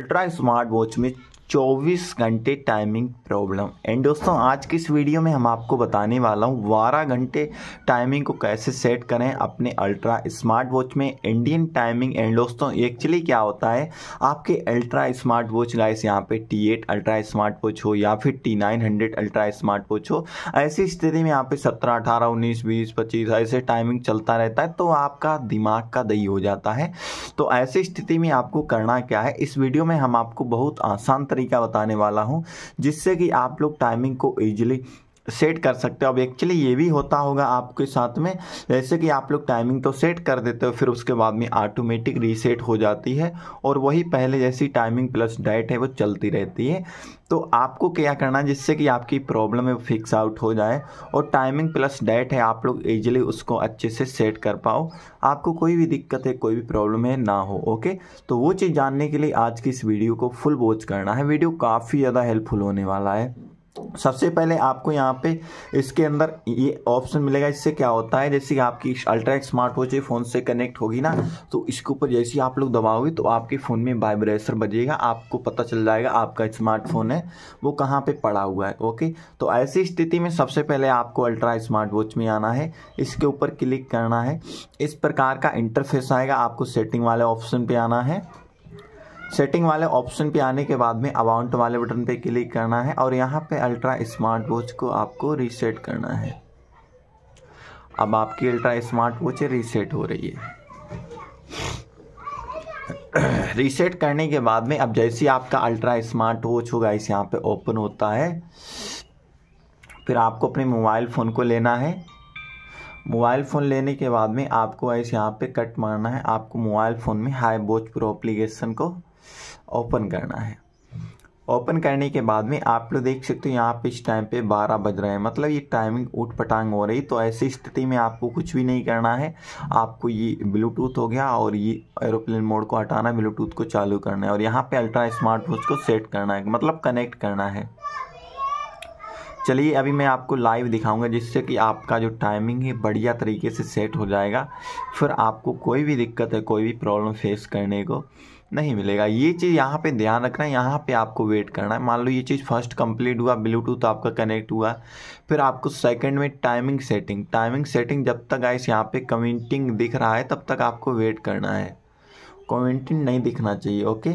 ultra smart watch में 24 घंटे timing problem and दोस्तों आज की इस वीडियो में हम आपको बताने वाला हूँ बारह घंटे टाइमिंग को कैसे सेट करें अपने अल्ट्रा स्मार्ट वॉच में इंडियन टाइमिंग एंड दोस्तों एक्चुअली क्या होता है आपके अल्ट्रा स्मार्ट वॉच लाइस यहाँ पे T eight ultra smart watch हो या फिर T nine hundred ultra smart watch हो ऐसी स्थिति में यहाँ पे सत्रह अठारह उन्नीस बीस पच्चीस ऐसे टाइमिंग चलता रहता है तो आपका दिमाग का दही हो जाता है तो ऐसी स्थिति में आपको करना क्या है इस वीडियो में हम आपको बहुत आसान तरीके तरीका बताने वाला हूँ जिससे कि आप लोग टाइमिंग को ईजिली सेट कर सकते हो अब एक्चुअली ये भी होता होगा आपके साथ में जैसे कि आप लोग टाइमिंग तो सेट कर देते हो फिर उसके बाद में ऑटोमेटिक रीसेट हो जाती है और वही पहले जैसी टाइमिंग प्लस डाइट है वो चलती रहती है तो आपको क्या करना है जिससे कि आपकी प्रॉब्लम है फिक्स आउट हो जाए और टाइमिंग प्लस डाइट है आप लोग ईजिली उसको अच्छे से सेट कर पाओ आपको कोई भी दिक्कत है कोई भी प्रॉब्लम है ना हो ओके तो वो चीज़ जानने के लिए आज की इस वीडियो को फुल वॉच करना है वीडियो काफ़ी ज़्यादा हेल्पफुल होने वाला है सबसे पहले आपको यहाँ पे इसके अंदर ये ऑप्शन मिलेगा इससे क्या होता है जैसे कि आपकी अल्ट्रा स्मार्ट वॉच फ़ोन से कनेक्ट होगी ना तो इसके ऊपर जैसे ही आप लोग दबाओगे तो आपके फ़ोन में वाइब्रेशन बजेगा आपको पता चल जाएगा आपका स्मार्टफोन है वो कहाँ पे पड़ा हुआ है ओके तो ऐसी स्थिति में सबसे पहले आपको अल्ट्रा स्मार्ट वॉच में आना है इसके ऊपर क्लिक करना है इस प्रकार का इंटरफेस आएगा आपको सेटिंग वाले ऑप्शन पर आना है सेटिंग वाले ऑप्शन पे आने के बाद में अमाउंट वाले बटन पे क्लिक करना है और यहाँ पे अल्ट्रा स्मार्ट वॉच को आपको रीसेट करना है अब आपकी अल्ट्रा स्मार्ट वॉच रीसेट हो रही है रीसेट करने के बाद में अब जैसे आपका अल्ट्रा स्मार्ट वॉच होगा इस यहाँ पे ओपन होता है फिर आपको अपने मोबाइल फ़ोन को लेना है मोबाइल फ़ोन लेने के बाद में आपको ऐसे यहाँ पे कट मारना है आपको मोबाइल फ़ोन में हाई बोच प्रो एप्लीकेशन को ओपन करना है ओपन करने के बाद में आप लोग देख सकते हो यहाँ पे इस टाइम पे 12 बज रहे हैं मतलब ये टाइमिंग उठ पटांग हो रही तो ऐसी स्थिति में आपको कुछ भी नहीं करना है आपको ये ब्लूटूथ हो गया और ये एरोप्लेन मोड को हटाना है ब्लूटूथ को चालू करना है और यहाँ पे अल्ट्रा स्मार्ट वॉच को सेट करना है मतलब कनेक्ट करना है चलिए अभी मैं आपको लाइव दिखाऊंगा जिससे कि आपका जो टाइमिंग है बढ़िया तरीके से सेट हो जाएगा फिर आपको कोई भी दिक्कत है कोई भी प्रॉब्लम फेस करने को नहीं मिलेगा ये चीज़ यहाँ पे ध्यान रखना है यहाँ पे आपको वेट करना है मान लो ये चीज़ फर्स्ट कंप्लीट हुआ ब्लूटूथ तो आपका कनेक्ट हुआ फिर आपको सेकंड में टाइमिंग सेटिंग टाइमिंग सेटिंग जब तक आइस यहाँ पे कमेंटिंग दिख रहा है तब तक आपको वेट करना है कमेंटिंग नहीं दिखना चाहिए ओके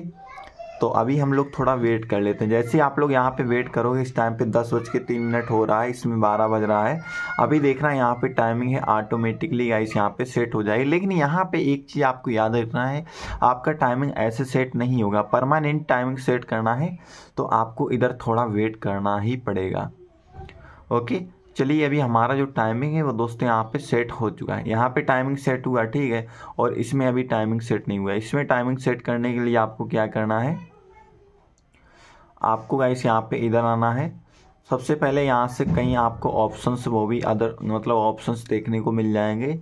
तो अभी हम लोग थोड़ा वेट कर लेते हैं जैसे आप लोग यहाँ पे वेट करोगे इस टाइम पे दस बज के तीन मिनट हो रहा है इसमें बारह बज रहा है अभी देखना है यहाँ पे टाइमिंग है ऑटोमेटिकली गाइस यहाँ पे सेट हो जाएगी लेकिन यहाँ पे एक चीज़ आपको याद रखना है आपका टाइमिंग ऐसे सेट नहीं होगा परमानेंट टाइमिंग सेट करना है तो आपको इधर थोड़ा वेट करना ही पड़ेगा ओके चलिए अभी हमारा जो टाइमिंग है वो दोस्तों यहाँ पे सेट हो चुका है यहाँ पे टाइमिंग सेट हुआ ठीक है और इसमें अभी टाइमिंग सेट नहीं हुआ इसमें टाइमिंग सेट करने के लिए आपको क्या करना है आपको गाइस यहाँ पे इधर आना है सबसे पहले यहाँ से कहीं आपको ऑप्शंस वो भी अदर मतलब ऑप्शंस देखने को मिल जाएंगे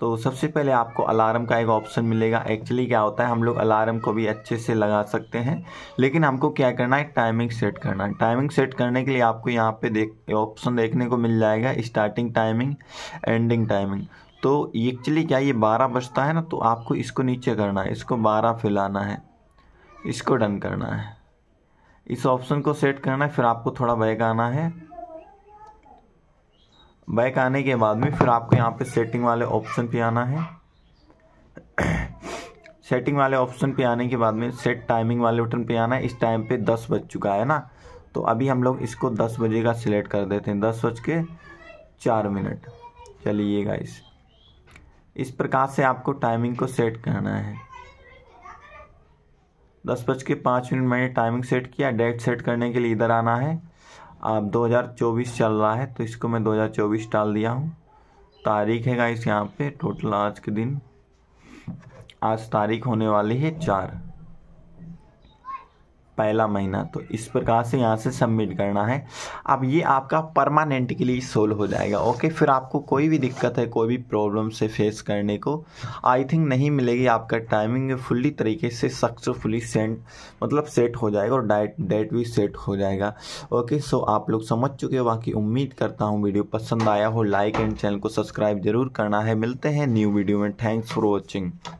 तो सबसे पहले आपको अलार्म का एक ऑप्शन मिलेगा एक्चुअली क्या होता है हम लोग अलार्म को भी अच्छे से लगा सकते हैं लेकिन हमको क्या करना है टाइमिंग सेट करना है टाइमिंग सेट करने के लिए आपको यहाँ पे देख ऑप्शन देखने को मिल जाएगा स्टार्टिंग टाइमिंग एंडिंग टाइमिंग तो एक्चुअली क्या ये बारह बजता है ना तो आपको इसको नीचे करना है इसको बारह फैलाना है इसको डन करना है इस ऑप्शन को सेट करना है फिर आपको थोड़ा बैग आना है बैक आने के बाद में फिर आपको यहाँ पे सेटिंग वाले ऑप्शन पे आना है सेटिंग वाले ऑप्शन पे आने के बाद में सेट टाइमिंग वाले बटन पे आना है इस टाइम पे दस बज चुका है ना तो अभी हम लोग इसको दस बजे का सिलेक्ट कर देते हैं दस बज के चार मिनट चलिए गाइस इस प्रकार से आपको टाइमिंग को सेट करना है दस बज के पाँच मिनट मैंने टाइमिंग सेट किया डेट सेट करने के लिए इधर आना है आप 2024 चल रहा है तो इसको मैं 2024 डाल दिया हूँ तारीख है गाइस यहाँ पे टोटल आज के दिन आज तारीख होने वाली है चार पहला महीना तो इस प्रकार से यहाँ से सबमिट करना है अब ये आपका परमानेंट के लिए सोल्व हो जाएगा ओके फिर आपको कोई भी दिक्कत है कोई भी प्रॉब्लम से फेस करने को आई थिंक नहीं मिलेगी आपका टाइमिंग फुल्ली तरीके से सक्सेसफुली सेंट मतलब सेट हो जाएगा और डाइट डेट भी सेट हो जाएगा ओके सो आप लोग समझ चुके हो बाकी उम्मीद करता हूँ वीडियो पसंद आया हो लाइक एंड चैनल को सब्सक्राइब जरूर करना है मिलते हैं न्यू वीडियो में थैंक्स फॉर वॉचिंग